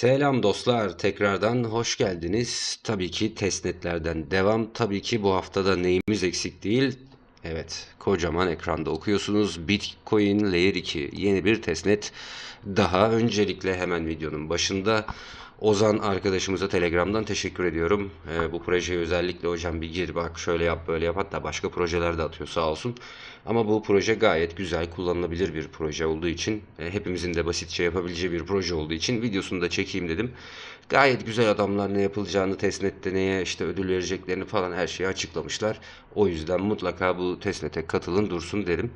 Selam dostlar tekrardan hoş geldiniz. Tabii ki testnetlerden devam. Tabii ki bu haftada neyimiz eksik değil. Evet kocaman ekranda okuyorsunuz. Bitcoin Layer 2 yeni bir testnet daha. Öncelikle hemen videonun başında Ozan arkadaşımıza Telegram'dan teşekkür ediyorum. E, bu projeye özellikle hocam bir gir bak şöyle yap böyle yap hatta başka projeler de atıyor sağ olsun. Ama bu proje gayet güzel kullanılabilir bir proje olduğu için e, hepimizin de basitçe yapabileceği bir proje olduğu için videosunu da çekeyim dedim. Gayet güzel adamlar ne yapılacağını test neye işte ödül vereceklerini falan her şeyi açıklamışlar. O yüzden mutlaka bu testnete katılın dursun derim.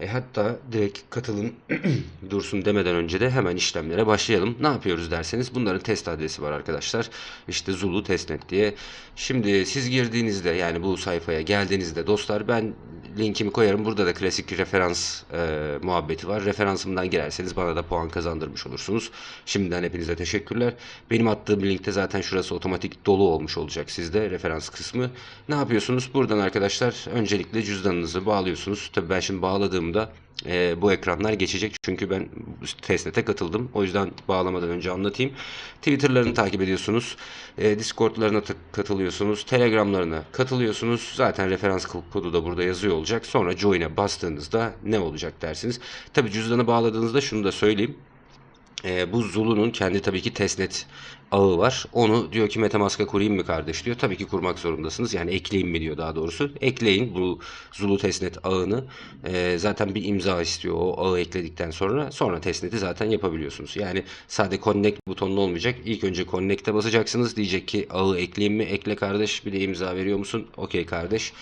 E hatta direkt katılın dursun demeden önce de hemen işlemlere başlayalım. Ne yapıyoruz derseniz bunların test adresi var arkadaşlar. İşte Zulu testnet diye. Şimdi siz girdiğinizde yani bu sayfaya geldiğinizde dostlar ben linkimi koyarım. Burada da klasik referans e, muhabbeti var. Referansımdan girerseniz bana da puan kazandırmış olursunuz. Şimdiden hepinize teşekkürler. Benim attığım linkte zaten şurası otomatik dolu olmuş olacak sizde referans kısmı. Ne yapıyorsunuz? Buradan arkadaşlar öncelikle cüzdanınızı bağlıyorsunuz. Tabii ben şimdi bağladığımda e, bu ekranlar geçecek. Çünkü ben testnete katıldım. O yüzden bağlamadan önce anlatayım. Twitter'larını takip ediyorsunuz. E, Discord'larına katılıyorsunuz. Telegram'larına katılıyorsunuz. Zaten referans kodu da burada yazıyor olacak. Sonra join'e bastığınızda ne olacak dersiniz. Tabii cüzdanı bağladığınızda şunu da söyleyeyim e, bu Zulu'nun kendi tabii ki testnet ağı var. Onu diyor ki Metamask'a kurayım mı kardeş diyor. Tabii ki kurmak zorundasınız. Yani ekleyin mi diyor daha doğrusu. Ekleyin bu Zulu testnet ağını. E, zaten bir imza istiyor o ağı ekledikten sonra. Sonra testneti zaten yapabiliyorsunuz. Yani sadece connect butonu olmayacak. İlk önce connect'e basacaksınız. Diyecek ki ağı ekleyeyim mi? Ekle kardeş. Bir de imza veriyor musun? Okey kardeş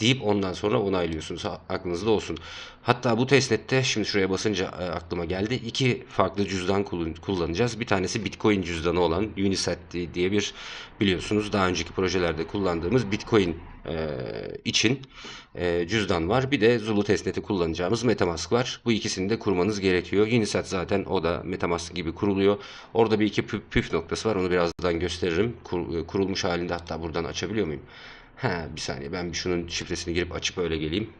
deyip ondan sonra onaylıyorsunuz. Aklınızda olsun. Hatta bu testnette şimdi şuraya basınca e, aklıma geldi. iki farklı cüzdan kullanacağız. Bir tanesi Bitcoin cüzdanı olan Unisat diye bir biliyorsunuz daha önceki projelerde kullandığımız Bitcoin e, için e, cüzdan var. Bir de Zulu testneti kullanacağımız Metamask var. Bu ikisini de kurmanız gerekiyor. Unisat zaten o da Metamask gibi kuruluyor. Orada bir iki püf, püf noktası var. Onu birazdan gösteririm. Kur, e, kurulmuş halinde hatta buradan açabiliyor muyum? Ha bir saniye ben bir şunun şifresini girip açıp öyle geleyim.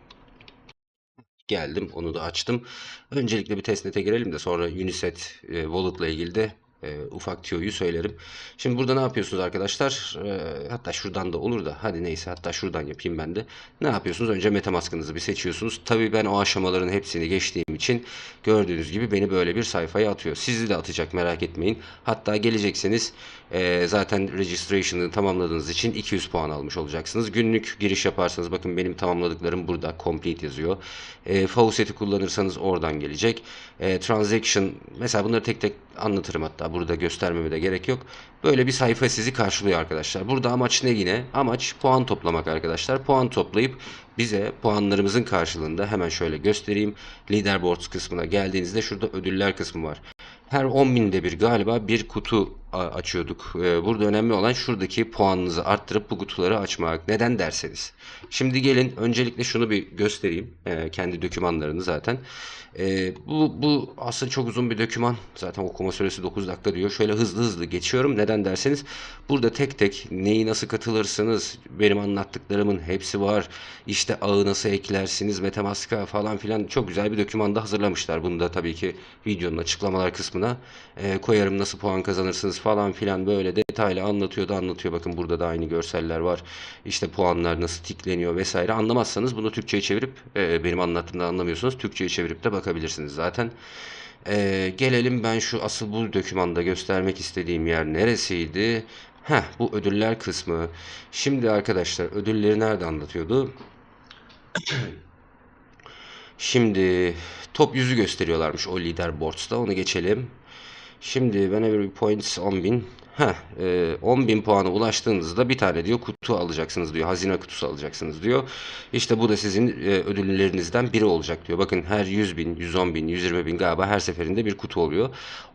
Geldim onu da açtım. Öncelikle bir testnet'e girelim de sonra Uniset e, Wallet ile ilgili de e, ufak tiyoyu söylerim. Şimdi burada ne yapıyorsunuz arkadaşlar? E, hatta şuradan da olur da hadi neyse hatta şuradan yapayım ben de. Ne yapıyorsunuz? Önce Metamask'ınızı bir seçiyorsunuz. Tabii ben o aşamaların hepsini geçtiğim için gördüğünüz gibi beni böyle bir sayfaya atıyor. Sizi de atacak merak etmeyin. Hatta gelecekseniz e, zaten registration'ı tamamladığınız için 200 puan almış olacaksınız. Günlük giriş yaparsanız bakın benim tamamladıklarım burada complete yazıyor. E, faucet'i kullanırsanız oradan gelecek. E, transaction mesela bunları tek tek anlatırım hatta burada göstermeme de gerek yok. Böyle bir sayfa sizi karşılıyor arkadaşlar. Burada amaç ne yine? Amaç puan toplamak arkadaşlar. Puan toplayıp bize puanlarımızın karşılığında hemen şöyle göstereyim. Leaderboards kısmına geldiğinizde şurada ödüller kısmı var her 10 binde bir galiba bir kutu açıyorduk. Ee, burada önemli olan şuradaki puanınızı arttırıp bu kutuları açmak. Neden derseniz. Şimdi gelin öncelikle şunu bir göstereyim. Ee, kendi dokümanlarını zaten. Ee, bu, bu aslında çok uzun bir doküman. Zaten okuma süresi 9 dakika diyor. Şöyle hızlı hızlı geçiyorum. Neden derseniz burada tek tek neyi nasıl katılırsınız. Benim anlattıklarımın hepsi var. İşte ağı nasıl eklersiniz. Metamaska falan filan çok güzel bir dokümanda hazırlamışlar. Bunu da tabii ki videonun açıklamalar kısmında altına e, koyarım nasıl puan kazanırsınız falan filan böyle detaylı anlatıyor da anlatıyor. Bakın burada da aynı görseller var. İşte puanlar nasıl tikleniyor vesaire. Anlamazsanız bunu Türkçe'ye çevirip e, benim anlattığımda anlamıyorsunuz. Türkçe'ye çevirip de bakabilirsiniz zaten. E, gelelim ben şu asıl bu dokümanda göstermek istediğim yer neresiydi? Heh bu ödüller kısmı. Şimdi arkadaşlar ödülleri nerede anlatıyordu? Şimdi top 100'ü gösteriyorlarmış o lider boards'ta Onu geçelim. Şimdi Whenever Points 10.000. Heh, e, bin puanı ulaştığınızda bir tane diyor kutu alacaksınız diyor. Hazine kutusu alacaksınız diyor. İşte bu da sizin e, ödüllerinizden biri olacak diyor. Bakın her 100 bin, 110 bin, 120 bin galiba her seferinde bir kutu oluyor.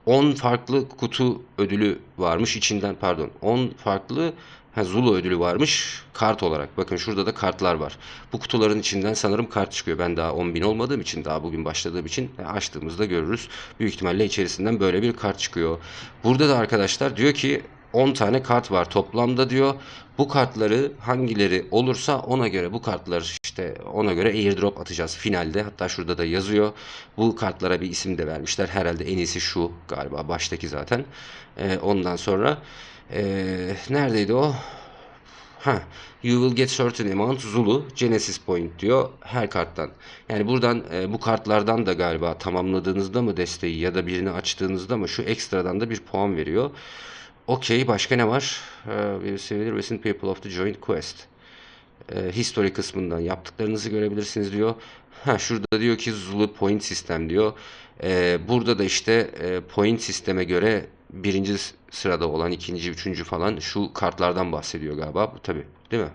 10 farklı kutu ödülü varmış içinden pardon 10 farklı Ha, Zulu ödülü varmış. Kart olarak. Bakın şurada da kartlar var. Bu kutuların içinden sanırım kart çıkıyor. Ben daha 10.000 olmadığım için daha bugün başladığım için e, açtığımızda görürüz. Büyük ihtimalle içerisinden böyle bir kart çıkıyor. Burada da arkadaşlar diyor ki 10 tane kart var toplamda diyor. Bu kartları hangileri olursa ona göre bu kartları işte ona göre airdrop atacağız finalde. Hatta şurada da yazıyor. Bu kartlara bir isim de vermişler. Herhalde en iyisi şu galiba baştaki zaten. Ee, ondan sonra ee, neredeydi o? Ha, you will get certain amount Zulu Genesis point diyor her karttan. Yani buradan e, bu kartlardan da galiba tamamladığınızda mı desteği ya da birini açtığınızda mı şu ekstradan da bir puan veriyor. Okey. Başka ne var? Ee, recent people of the joint quest. Ee, history kısmından yaptıklarınızı görebilirsiniz diyor. Ha, şurada diyor ki Zulu point sistem diyor. Ee, burada da işte e, point sisteme göre birinci sırada olan ikinci, üçüncü falan şu kartlardan bahsediyor galiba. Bu tabii değil mi?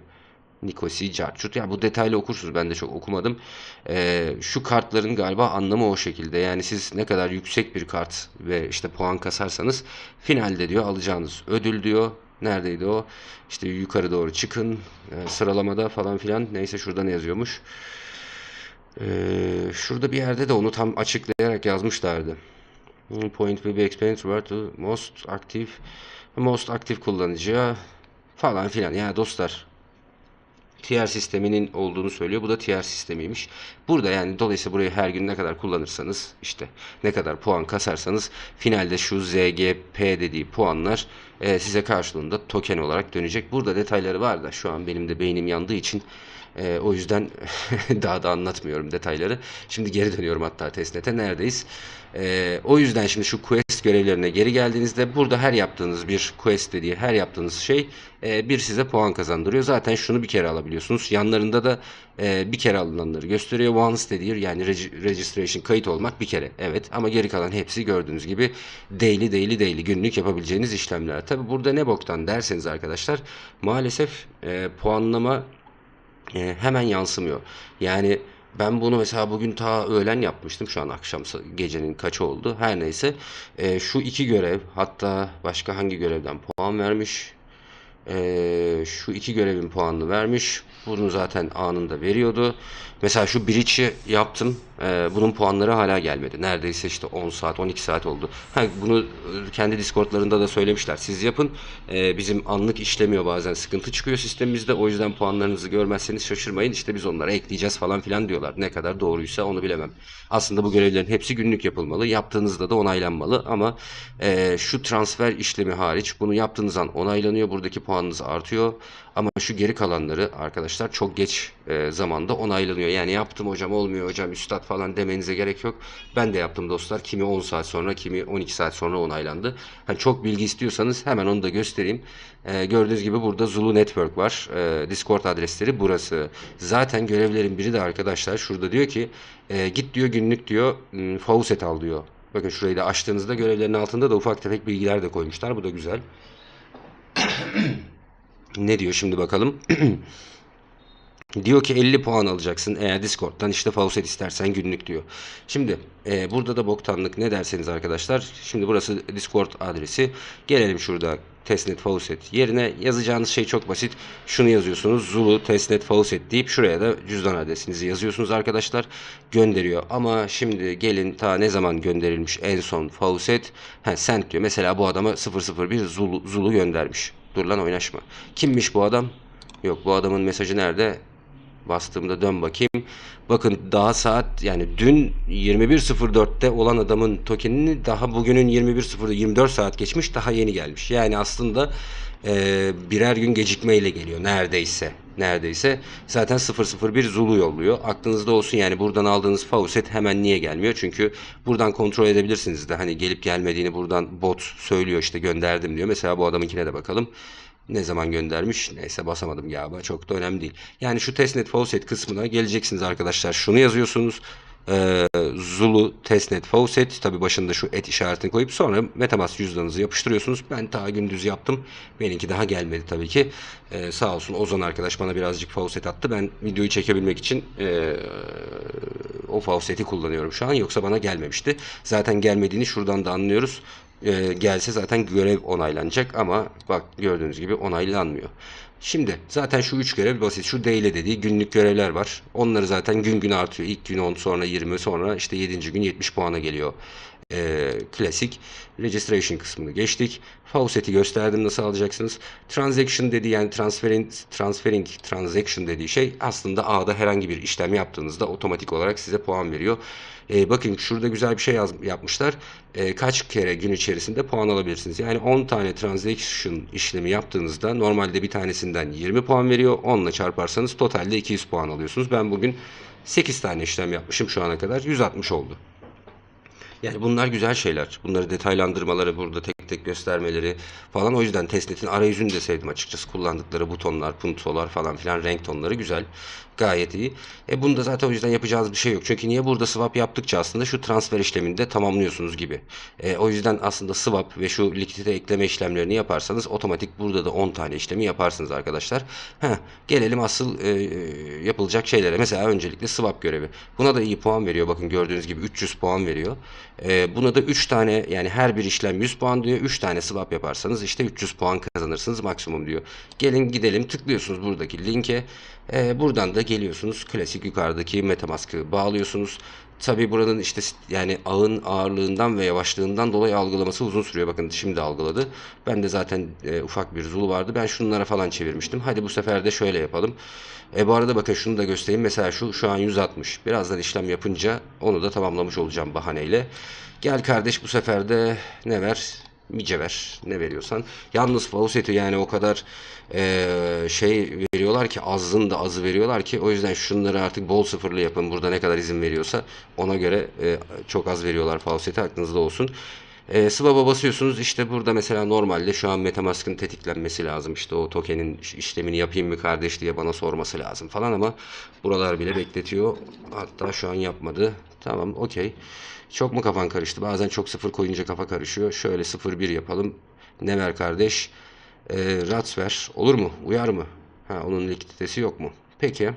Nikosi, Carchut. Yani bu detaylı okursunuz. Ben de çok okumadım. E, şu kartların galiba anlamı o şekilde. Yani siz ne kadar yüksek bir kart ve işte puan kasarsanız finalde diyor alacağınız ödül diyor. Neredeydi o? İşte yukarı doğru çıkın. E, sıralamada falan filan. Neyse şurada ne yazıyormuş. E, şurada bir yerde de onu tam açıklayarak yazmışlardı. Hmm, point will be explained where to most active most aktif kullanıcıya falan filan. Yani dostlar tier sisteminin olduğunu söylüyor. Bu da tier sistemiymiş. Burada yani dolayısıyla burayı her gün ne kadar kullanırsanız işte ne kadar puan kasarsanız finalde şu ZGP dediği puanlar e, size karşılığında token olarak dönecek. Burada detayları var da şu an benim de beynim yandığı için e, o yüzden daha da anlatmıyorum detayları. Şimdi geri dönüyorum hatta testnete neredeyiz. E, o yüzden şimdi şu quest görevlerine geri geldiğinizde burada her yaptığınız bir quest dediği her yaptığınız şey e, bir size puan kazandırıyor. Zaten şunu bir kere alabiliyorsunuz. Yanlarında da e, bir kere alınanları gösteriyor. Once dediği yani reg registration kayıt olmak bir kere. Evet ama geri kalan hepsi gördüğünüz gibi daily daily daily günlük yapabileceğiniz işlemler. Tabi burada ne boktan derseniz arkadaşlar maalesef e, puanlama e, hemen yansımıyor. Yani ben bunu mesela bugün ta öğlen yapmıştım. Şu an akşam gecenin kaçı oldu. Her neyse e, şu iki görev hatta başka hangi görevden puan vermiş ee, şu iki görevin puanını vermiş. Bunu zaten anında veriyordu. Mesela şu bridge'i yaptım. Ee, bunun puanları hala gelmedi. Neredeyse işte 10 saat 12 saat oldu. bunu e, kendi Discord'larında da söylemişler. Siz yapın. Ee, bizim anlık işlemiyor bazen. Sıkıntı çıkıyor sistemimizde. O yüzden puanlarınızı görmezseniz şaşırmayın. İşte biz onlara ekleyeceğiz falan filan diyorlar. Ne kadar doğruysa onu bilemem. Aslında bu görevlerin hepsi günlük yapılmalı. Yaptığınızda da onaylanmalı ama e, şu transfer işlemi hariç bunu yaptığınız an onaylanıyor. Buradaki puan puanınız artıyor. Ama şu geri kalanları arkadaşlar çok geç e, zamanda onaylanıyor. Yani yaptım hocam olmuyor hocam üstad falan demenize gerek yok. Ben de yaptım dostlar. Kimi 10 saat sonra kimi 12 saat sonra onaylandı. Hani çok bilgi istiyorsanız hemen onu da göstereyim. E, gördüğünüz gibi burada Zulu Network var. E, Discord adresleri burası. Zaten görevlerin biri de arkadaşlar şurada diyor ki e, git diyor günlük diyor ıı, fauset al diyor. Bakın şurayı da açtığınızda görevlerin altında da ufak tefek bilgiler de koymuşlar. Bu da güzel. Ne diyor şimdi bakalım. Diyor ki 50 puan alacaksın eğer Discord'dan işte falset istersen günlük diyor. Şimdi e, burada da boktanlık ne derseniz arkadaşlar. Şimdi burası Discord adresi. Gelelim şurada testnet faucet yerine yazacağınız şey çok basit. Şunu yazıyorsunuz Zulu testnet faucet deyip şuraya da cüzdan adresinizi yazıyorsunuz arkadaşlar. Gönderiyor ama şimdi gelin ta ne zaman gönderilmiş en son faucet. He, sent diyor. Mesela bu adama 001 Zulu, Zulu göndermiş. Dur lan oynaşma. Kimmiş bu adam? Yok bu adamın mesajı nerede? Bastığımda dön bakayım. Bakın daha saat yani dün 21.04'te olan adamın tokenini daha bugünün 21.04'da 24 saat geçmiş daha yeni gelmiş. Yani aslında e, birer gün gecikmeyle geliyor neredeyse neredeyse. Zaten 001 Zulu yolluyor. Aklınızda olsun yani buradan aldığınız Faucet hemen niye gelmiyor? Çünkü buradan kontrol edebilirsiniz de hani gelip gelmediğini buradan bot söylüyor işte gönderdim diyor. Mesela bu adamınkine de bakalım. Ne zaman göndermiş? Neyse basamadım galiba. Çok da önemli değil. Yani şu testnet faucet kısmına geleceksiniz arkadaşlar. Şunu yazıyorsunuz e, Zulu testnet faucet tabi başında şu et işaretini koyup sonra metamask cüzdanınızı yapıştırıyorsunuz. Ben daha gündüz yaptım. Benimki daha gelmedi tabii ki. E, sağ olsun Ozan arkadaş bana birazcık faucet attı. Ben videoyu çekebilmek için e, o fauceti kullanıyorum şu an. Yoksa bana gelmemişti. Zaten gelmediğini şuradan da anlıyoruz. E, gelse zaten görev onaylanacak ama bak gördüğünüz gibi onaylanmıyor. Şimdi zaten şu üç görev basit. Şu D ile dediği günlük görevler var. Onları zaten gün gün artıyor. İlk gün 10 sonra 20 sonra işte 7. gün 70 puana geliyor e, klasik registration kısmını geçtik. Faucet'i gösterdim nasıl alacaksınız. Transaction dediği yani transferring, transferring transaction dediği şey aslında A'da herhangi bir işlem yaptığınızda otomatik olarak size puan veriyor. E, bakın şurada güzel bir şey yaz, yapmışlar. E, kaç kere gün içerisinde puan alabilirsiniz. Yani 10 tane transaction işlemi yaptığınızda normalde bir tanesinden 20 puan veriyor. 10 ile çarparsanız totalde 200 puan alıyorsunuz. Ben bugün 8 tane işlem yapmışım şu ana kadar. 160 oldu. Yani bunlar güzel şeyler. Bunları detaylandırmaları burada tek destek göstermeleri falan. O yüzden testnetin arayüzünü de sevdim açıkçası. Kullandıkları butonlar, puntolar falan filan renk tonları güzel. Gayet iyi. E bunu da zaten o yüzden yapacağınız bir şey yok. Çünkü niye burada swap yaptıkça aslında şu transfer işlemini de tamamlıyorsunuz gibi. E, o yüzden aslında swap ve şu likidite ekleme işlemlerini yaparsanız otomatik burada da 10 tane işlemi yaparsınız arkadaşlar. Heh, gelelim asıl e, yapılacak şeylere. Mesela öncelikle swap görevi. Buna da iyi puan veriyor. Bakın gördüğünüz gibi 300 puan veriyor. E, buna da 3 tane yani her bir işlem 100 puan diyor. 3 tane swap yaparsanız işte 300 puan kazanırsınız maksimum diyor. Gelin gidelim tıklıyorsunuz buradaki linke. E, buradan da geliyorsunuz klasik yukarıdaki Metamask'ı bağlıyorsunuz. Tabi buranın işte yani ağın ağırlığından ve yavaşlığından dolayı algılaması uzun sürüyor. Bakın şimdi algıladı. Ben de zaten e, ufak bir zul vardı. Ben şunlara falan çevirmiştim. Hadi bu sefer de şöyle yapalım. E, bu arada bakın şunu da göstereyim. Mesela şu şu an 160. Birazdan işlem yapınca onu da tamamlamış olacağım bahaneyle. Gel kardeş bu sefer de ne ver? iyice ver ne veriyorsan. Yalnız falsetto yani o kadar e, şey veriyorlar ki azın da azı veriyorlar ki o yüzden şunları artık bol sıfırlı yapın burada ne kadar izin veriyorsa ona göre e, çok az veriyorlar falsetto aklınızda olsun. E, swap'a basıyorsunuz işte burada mesela normalde şu an Metamask'ın tetiklenmesi lazım işte o token'in işlemini yapayım mı kardeş diye bana sorması lazım falan ama buralar bile bekletiyor hatta şu an yapmadı Tamam okey. Çok mu kafan karıştı? Bazen çok sıfır koyunca kafa karışıyor. Şöyle sıfır bir yapalım. Ne ver kardeş? E, ee, rat ver. Olur mu? Uyar mı? Ha, onun likiditesi yok mu? Peki.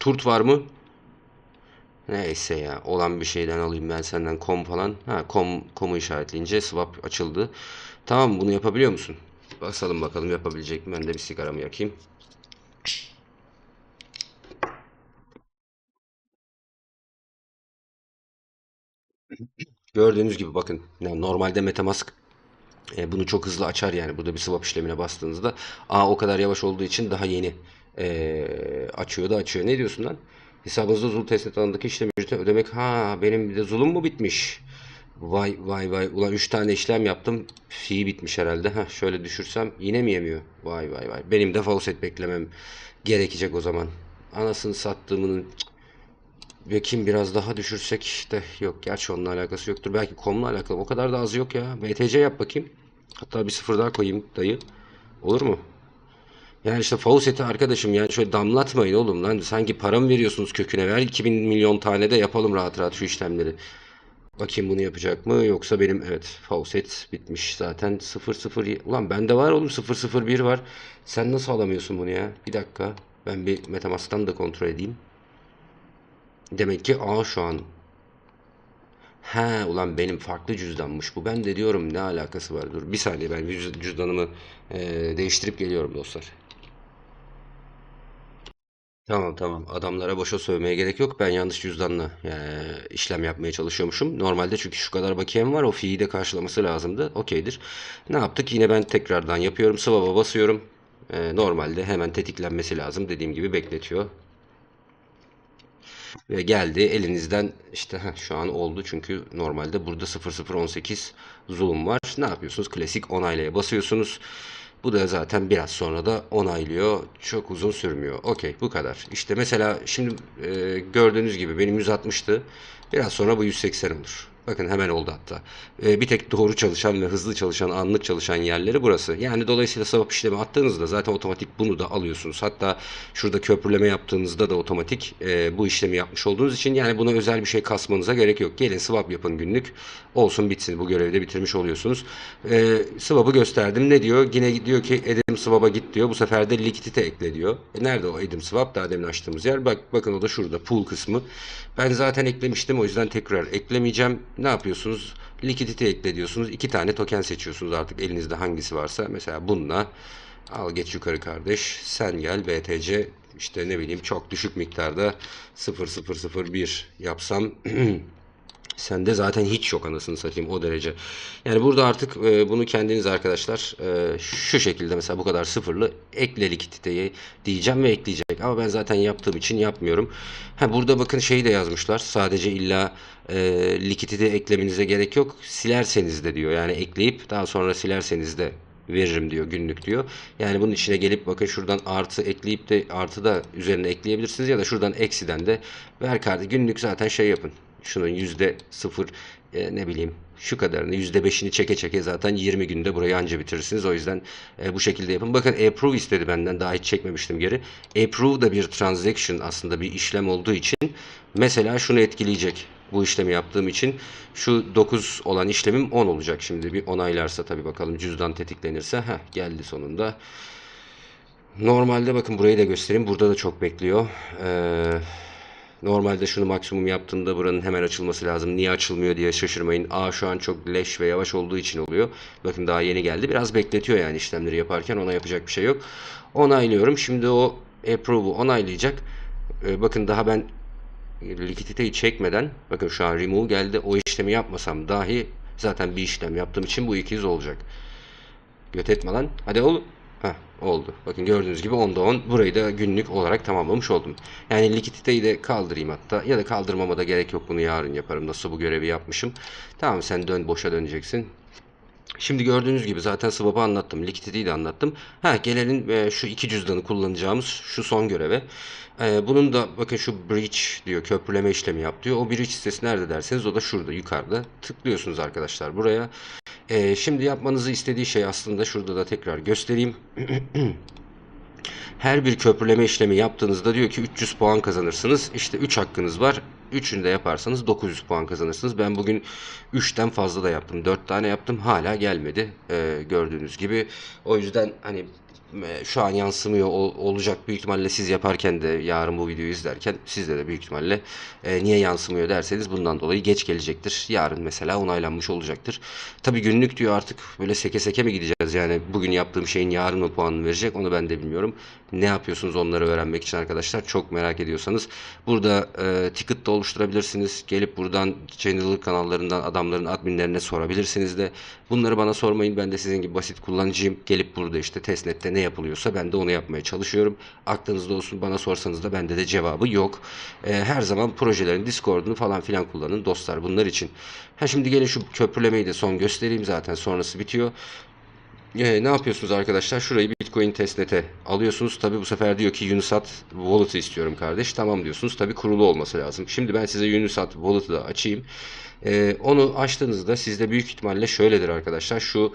Turt var mı? Neyse ya. Olan bir şeyden alayım ben senden. kom falan. Ha kom komu işaretleyince swap açıldı. Tamam bunu yapabiliyor musun? Basalım bakalım yapabilecek mi? Ben de bir sigaramı yakayım. Gördüğünüz gibi bakın yani normalde Metamask e, bunu çok hızlı açar yani burada bir swap işlemine bastığınızda. a o kadar yavaş olduğu için daha yeni e, açıyor da açıyor. Ne diyorsun lan? Hesabınızda Zul testnet alanındaki işlem ücreti ödemek. Ha benim de Zul'um mu bitmiş? Vay vay vay. Ulan 3 tane işlem yaptım. Fee bitmiş herhalde. ha şöyle düşürsem yine mi yemiyor? Vay vay vay. Benim de faucet beklemem gerekecek o zaman. Anasını sattığımın ve kim biraz daha düşürsek de yok. Gerçi onunla alakası yoktur. Belki komla alakalı. O kadar da az yok ya. BTC yap bakayım. Hatta bir sıfır daha koyayım dayı. Olur mu? Yani işte Fawcett'i arkadaşım yani şöyle damlatmayın oğlum lan. Sanki para mı veriyorsunuz köküne? Ver 2000 milyon tane de yapalım rahat rahat şu işlemleri. Bakayım bunu yapacak mı? Yoksa benim evet Fawcett bitmiş zaten. 00 ulan bende var oğlum 001 var. Sen nasıl alamıyorsun bunu ya? Bir dakika. Ben bir Metamask'tan da kontrol edeyim. Demek ki A şu an. He ulan benim farklı cüzdanmış bu. Ben de diyorum ne alakası var. Dur bir saniye ben cüzdanımı e, değiştirip geliyorum dostlar. Tamam tamam adamlara boşa sövmeye gerek yok. Ben yanlış cüzdanla e, işlem yapmaya çalışıyormuşum. Normalde çünkü şu kadar bakiyem var o fiyi de karşılaması lazımdı. Okeydir. Ne yaptık? Yine ben tekrardan yapıyorum. Swap'a basıyorum. E, normalde hemen tetiklenmesi lazım. Dediğim gibi bekletiyor. Ve geldi elinizden işte heh, şu an oldu çünkü normalde burada 0018 zoom var. Ne yapıyorsunuz? Klasik onaylaya basıyorsunuz. Bu da zaten biraz sonra da onaylıyor. Çok uzun sürmüyor. Okey bu kadar. İşte mesela şimdi e, gördüğünüz gibi benim 160'tı. Biraz sonra bu 180 olur. Bakın hemen oldu hatta. E, bir tek doğru çalışan ve hızlı çalışan, anlık çalışan yerleri burası. Yani dolayısıyla sabah işlemi attığınızda zaten otomatik bunu da alıyorsunuz. Hatta şurada köprüleme yaptığınızda da otomatik e, bu işlemi yapmış olduğunuz için yani buna özel bir şey kasmanıza gerek yok. Gelin swap yapın günlük. Olsun bitsin bu görevi de bitirmiş oluyorsunuz. E, swap'ı gösterdim. Ne diyor? Yine diyor ki Edim Swap'a git diyor. Bu sefer de likidite ekle diyor. E nerede o Edim Swap? Daha demin açtığımız yer. Bak, bakın o da şurada pool kısmı. Ben zaten eklemiştim o yüzden tekrar eklemeyeceğim. Ne yapıyorsunuz? Likidite ekle diyorsunuz. İki tane token seçiyorsunuz artık elinizde hangisi varsa. Mesela bununla al geç yukarı kardeş. Sen gel BTC işte ne bileyim çok düşük miktarda 0001 yapsam sende zaten hiç yok anasını satayım o derece. Yani burada artık e, bunu kendiniz arkadaşlar e, şu şekilde mesela bu kadar sıfırlı ekle likiditeyi diyeceğim ve ekleyecek. Ama ben zaten yaptığım için yapmıyorum. Ha, burada bakın şeyi de yazmışlar. Sadece illa e, likidite eklemenize gerek yok. Silerseniz de diyor. Yani ekleyip daha sonra silerseniz de veririm diyor günlük diyor. Yani bunun içine gelip bakın şuradan artı ekleyip de artı da üzerine ekleyebilirsiniz ya da şuradan eksiden de ver kardeş günlük zaten şey yapın şunun yüzde sıfır e, ne bileyim şu kadarını yüzde beşini çeke çeke zaten 20 günde burayı anca bitirirsiniz. O yüzden e, bu şekilde yapın. Bakın approve istedi benden daha hiç çekmemiştim geri. Approve da bir transaction aslında bir işlem olduğu için mesela şunu etkileyecek. Bu işlemi yaptığım için şu 9 olan işlemim 10 olacak. Şimdi bir onaylarsa tabi bakalım cüzdan tetiklenirse. Heh, geldi sonunda. Normalde bakın burayı da göstereyim. Burada da çok bekliyor. Eee Normalde şunu maksimum yaptığında buranın hemen açılması lazım. Niye açılmıyor diye şaşırmayın. A şu an çok leş ve yavaş olduğu için oluyor. Bakın daha yeni geldi. Biraz bekletiyor yani işlemleri yaparken. Ona yapacak bir şey yok. Onaylıyorum. Şimdi o approve'u onaylayacak. Ee, bakın daha ben likiditeyi çekmeden bakın şu an remove geldi. O işlemi yapmasam dahi zaten bir işlem yaptığım için bu 200 olacak. Göt etme lan. Hadi oğlum. Heh, oldu. Bakın gördüğünüz gibi 10'da 10. Burayı da günlük olarak tamamlamış oldum. Yani likiditeyi de kaldırayım hatta. Ya da kaldırmama da gerek yok. Bunu yarın yaparım. Nasıl bu görevi yapmışım. Tamam sen dön boşa döneceksin. Şimdi gördüğünüz gibi zaten swap'ı anlattım. Likiditeyi de anlattım. Ha gelelim e, şu iki cüzdanı kullanacağımız şu son göreve. E, bunun da bakın şu bridge diyor köprüleme işlemi yap diyor. O bridge sitesi nerede derseniz o da şurada yukarıda. Tıklıyorsunuz arkadaşlar buraya. E, şimdi yapmanızı istediği şey aslında şurada da tekrar göstereyim. Her bir köprüleme işlemi yaptığınızda diyor ki 300 puan kazanırsınız. İşte 3 hakkınız var. 3'ünü de yaparsanız 900 puan kazanırsınız. Ben bugün 3'ten fazla da yaptım. 4 tane yaptım. Hala gelmedi. Ee, gördüğünüz gibi. O yüzden hani e, şu an yansımıyor olacak büyük ihtimalle siz yaparken de yarın bu videoyu izlerken sizde de büyük ihtimalle e, niye yansımıyor derseniz bundan dolayı geç gelecektir. Yarın mesela onaylanmış olacaktır. Tabi günlük diyor artık böyle seke seke mi gideceğiz yani bugün yaptığım şeyin yarın mı puanını verecek onu ben de bilmiyorum. Ne yapıyorsunuz onları öğrenmek için arkadaşlar? Çok merak ediyorsanız. Burada e, ticket da oluşturabilirsiniz. Gelip buradan channel kanallarından adamların adminlerine sorabilirsiniz de. Bunları bana sormayın. Ben de sizin gibi basit kullanıcıyım. Gelip burada işte testnet'te ne yapılıyorsa ben de onu yapmaya çalışıyorum. Aklınızda olsun bana sorsanız da bende de cevabı yok. E, her zaman projelerin Discord'unu falan filan kullanın dostlar bunlar için. Ha şimdi gelin şu köprülemeyi de son göstereyim zaten sonrası bitiyor. E, ne yapıyorsunuz arkadaşlar? Şurayı Bitcoin testnete alıyorsunuz. Tabi bu sefer diyor ki Unisat wallet'ı istiyorum kardeş. Tamam diyorsunuz. Tabi kurulu olması lazım. Şimdi ben size Unisat wallet'ı da açayım. E, onu açtığınızda sizde büyük ihtimalle şöyledir arkadaşlar. Şu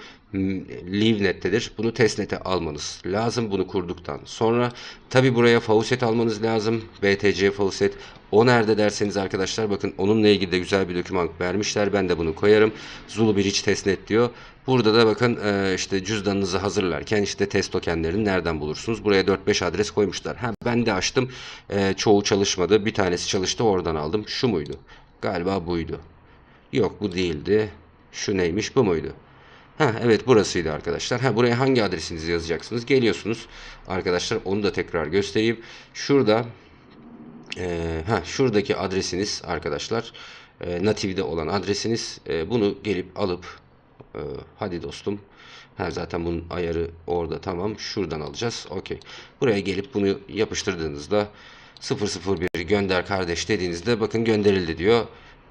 LiveNet'tedir. Bunu testnet'e almanız lazım bunu kurduktan sonra. Tabi buraya fauset almanız lazım. BTC fauset. O nerede derseniz arkadaşlar bakın onunla ilgili de güzel bir doküman vermişler. Ben de bunu koyarım. Zulu Bridge testnet diyor. Burada da bakın e, işte cüzdanınızı hazırlarken işte test tokenlerini nereden bulursunuz? Buraya 4-5 adres koymuşlar. Ha, ben de açtım. E, çoğu çalışmadı. Bir tanesi çalıştı oradan aldım. Şu muydu? Galiba buydu. Yok bu değildi. Şu neymiş bu muydu? Ha evet burasıydı arkadaşlar. Ha buraya hangi adresinizi yazacaksınız? Geliyorsunuz. Arkadaşlar onu da tekrar göstereyim. Şurada e, ha şuradaki adresiniz arkadaşlar e, nativde olan adresiniz e, bunu gelip alıp e, hadi dostum ha, zaten bunun ayarı orada tamam şuradan alacağız okey buraya gelip bunu yapıştırdığınızda 001 gönder kardeş dediğinizde bakın gönderildi diyor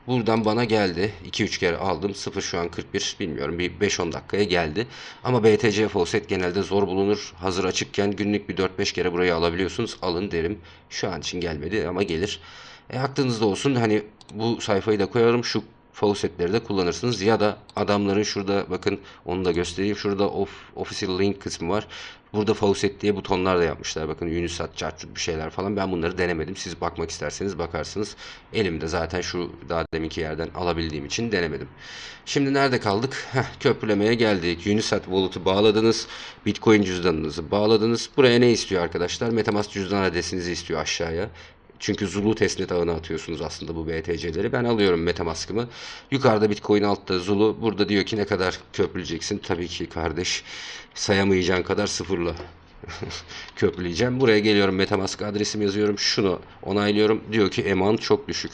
Buradan bana geldi. 2-3 kere aldım. 0 şu an 41 bilmiyorum. Bir 5-10 dakikaya geldi. Ama BTC Fawcett genelde zor bulunur. Hazır açıkken günlük bir 4-5 kere burayı alabiliyorsunuz. Alın derim. Şu an için gelmedi ama gelir. E, aklınızda olsun. Hani bu sayfayı da koyarım. Şu faucetleri de kullanırsınız. Ya da adamların şurada bakın onu da göstereyim. Şurada of, official link kısmı var. Burada faucet diye butonlar da yapmışlar. Bakın Unisat, Çarçut bir şeyler falan. Ben bunları denemedim. Siz bakmak isterseniz bakarsınız. Elimde zaten şu daha deminki yerden alabildiğim için denemedim. Şimdi nerede kaldık? Heh, köprülemeye geldik. Unisat Wallet'ı bağladınız. Bitcoin cüzdanınızı bağladınız. Buraya ne istiyor arkadaşlar? Metamask cüzdan adresinizi istiyor aşağıya. Çünkü Zulu testnet ağına atıyorsunuz aslında bu BTC'leri. Ben alıyorum Metamask'ımı. Yukarıda Bitcoin altta Zulu. Burada diyor ki ne kadar köprüleceksin? Tabii ki kardeş sayamayacağın kadar sıfırla köprüleyeceğim. Buraya geliyorum Metamask adresimi yazıyorum. Şunu onaylıyorum. Diyor ki eman çok düşük.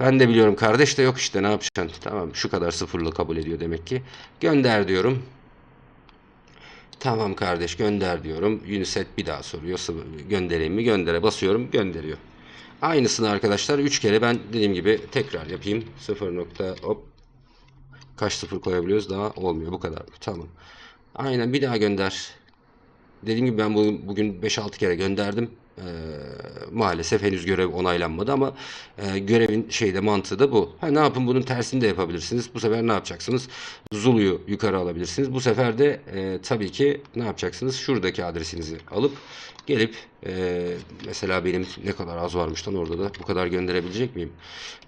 Ben de biliyorum kardeş de yok işte ne yapacaksın? Tamam şu kadar sıfırlı kabul ediyor demek ki. Gönder diyorum. Tamam kardeş gönder diyorum. Uniset bir daha soruyor. Göndereyim mi? Göndere basıyorum. Gönderiyor. Aynısını arkadaşlar 3 kere ben dediğim gibi tekrar yapayım. 0 nokta hop kaç sıfır koyabiliyoruz daha olmuyor bu kadar. Tamam. Aynen bir daha gönder dediğim gibi ben bugün 5-6 kere gönderdim. E, maalesef henüz görev onaylanmadı ama e, görevin şeyde mantığı da bu. Ha, ne yapın bunun tersini de yapabilirsiniz. Bu sefer ne yapacaksınız? Zulu'yu yukarı alabilirsiniz. Bu sefer de e, tabii ki ne yapacaksınız? Şuradaki adresinizi alıp gelip e, mesela benim ne kadar az varmıştan orada da bu kadar gönderebilecek miyim?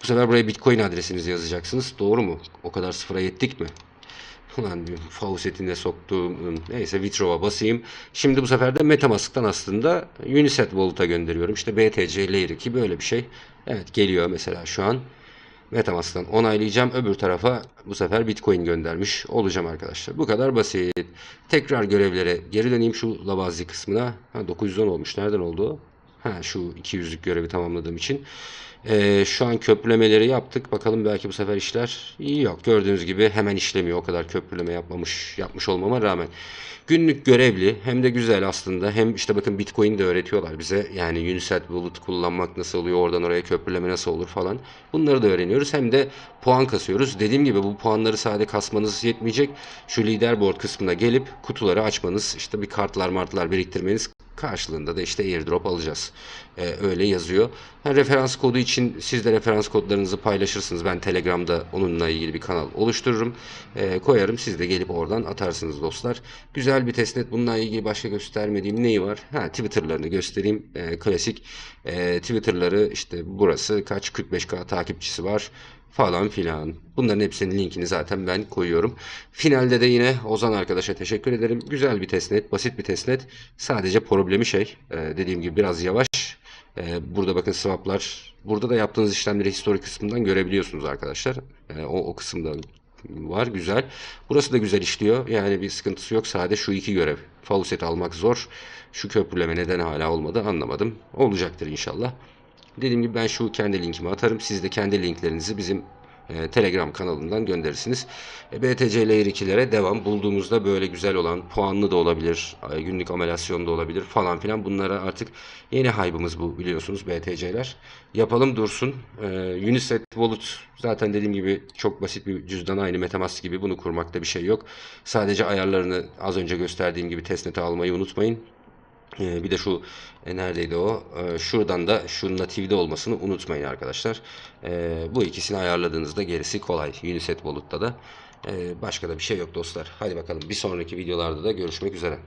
Bu sefer buraya bitcoin adresinizi yazacaksınız. Doğru mu? O kadar sıfıra yettik mi? ulan diyorum faucetine soktuğum ıı, neyse Vitrov'a basayım. Şimdi bu sefer de Metamask'tan aslında Uniset Wallet'a gönderiyorum. İşte BTC Layer 2 böyle bir şey. Evet geliyor mesela şu an. Metamask'tan onaylayacağım. Öbür tarafa bu sefer Bitcoin göndermiş olacağım arkadaşlar. Bu kadar basit. Tekrar görevlere geri döneyim şu labazli kısmına. Ha, 910 olmuş. Nereden oldu? Ha, şu 200'lük görevi tamamladığım için. E, şu an köprülemeleri yaptık. Bakalım belki bu sefer işler iyi yok. Gördüğünüz gibi hemen işlemiyor. O kadar köprüleme yapmamış yapmış olmama rağmen. Günlük görevli hem de güzel aslında. Hem işte bakın Bitcoin de öğretiyorlar bize. Yani Unisat Bulut kullanmak nasıl oluyor? Oradan oraya köprüleme nasıl olur falan. Bunları da öğreniyoruz. Hem de puan kasıyoruz. Dediğim gibi bu puanları sade kasmanız yetmeyecek. Şu liderboard kısmına gelip kutuları açmanız, işte bir kartlar martlar biriktirmeniz Karşılığında da işte airdrop alacağız. Ee, öyle yazıyor. Ha, referans kodu için siz de referans kodlarınızı paylaşırsınız. Ben Telegram'da onunla ilgili bir kanal oluştururum. Ee, koyarım. Siz de gelip oradan atarsınız dostlar. Güzel bir testnet. Bununla ilgili başka göstermediğim neyi var? Ha, Twitter'larını göstereyim. Ee, klasik e, Twitter'ları işte burası kaç 45k takipçisi var falan filan. Bunların hepsinin linkini zaten ben koyuyorum. Finalde de yine Ozan arkadaşa teşekkür ederim. Güzel bir testnet, basit bir testnet. Sadece problemi şey, e, dediğim gibi biraz yavaş. E, burada bakın swaplar. Burada da yaptığınız işlemleri historik kısmından görebiliyorsunuz arkadaşlar. E, o, o kısımda var güzel. Burası da güzel işliyor. Yani bir sıkıntısı yok. Sadece şu iki görev. Faluset almak zor. Şu köprüleme neden hala olmadı anlamadım. Olacaktır inşallah. Dediğim gibi ben şu kendi linkimi atarım. Siz de kendi linklerinizi bizim e, Telegram kanalından gönderirsiniz. E, BTC Layer 2'lere devam. Bulduğumuzda böyle güzel olan puanlı da olabilir, e, günlük amelasyon da olabilir falan filan. Bunlara artık yeni haybımız bu biliyorsunuz BTC'ler. Yapalım dursun. E, Uniset Wallet zaten dediğim gibi çok basit bir cüzdan aynı Metamask gibi bunu kurmakta bir şey yok. Sadece ayarlarını az önce gösterdiğim gibi testnete almayı unutmayın. Ee, bir de şu e, neredeydi o? Ee, şuradan da şu nativde olmasını unutmayın arkadaşlar. Ee, bu ikisini ayarladığınızda gerisi kolay. Uniset Wallet'ta da. Ee, başka da bir şey yok dostlar. Hadi bakalım bir sonraki videolarda da görüşmek üzere.